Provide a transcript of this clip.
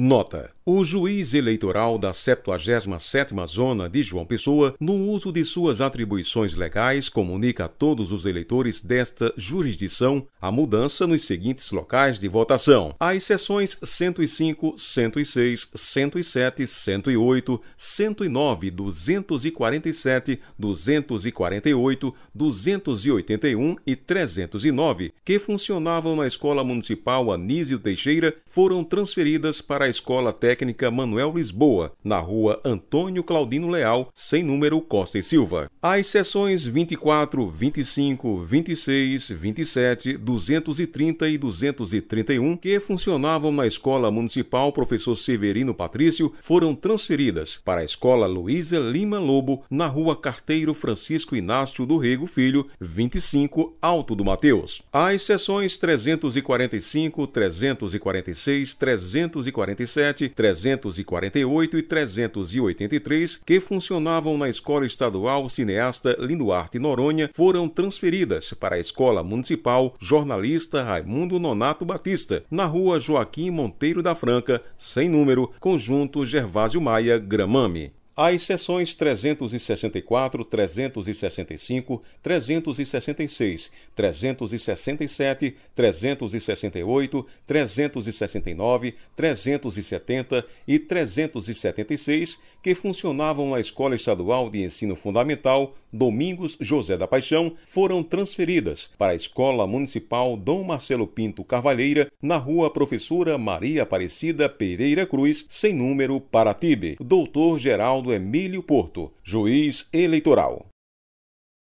Nota: O juiz eleitoral da 77ª Zona de João Pessoa, no uso de suas atribuições legais, comunica a todos os eleitores desta jurisdição a mudança nos seguintes locais de votação: as seções 105, 106, 107, 108, 109, 247, 248, 281 e 309, que funcionavam na Escola Municipal Anísio Teixeira, foram transferidas para à Escola Técnica Manuel Lisboa, na rua Antônio Claudino Leal, sem número Costa e Silva. As seções 24, 25, 26, 27, 230 e 231, que funcionavam na Escola Municipal Professor Severino Patrício, foram transferidas para a Escola Luísa Lima Lobo, na rua Carteiro Francisco Inácio do Rego Filho, 25, Alto do Mateus. As seções 345, 346, 347 347, 348 e 383, que funcionavam na Escola Estadual Cineasta Linduarte Noronha, foram transferidas para a Escola Municipal Jornalista Raimundo Nonato Batista, na rua Joaquim Monteiro da Franca, sem número, conjunto Gervásio Maia, Gramame. As seções 364, 365, 366, 367, 368, 369, 370 e 376, que funcionavam na Escola Estadual de Ensino Fundamental Domingos José da Paixão, foram transferidas para a Escola Municipal Dom Marcelo Pinto Carvalheira, na rua Professora Maria Aparecida Pereira Cruz, sem número, Paratibe. Doutor Geraldo Emílio Porto, juiz eleitoral.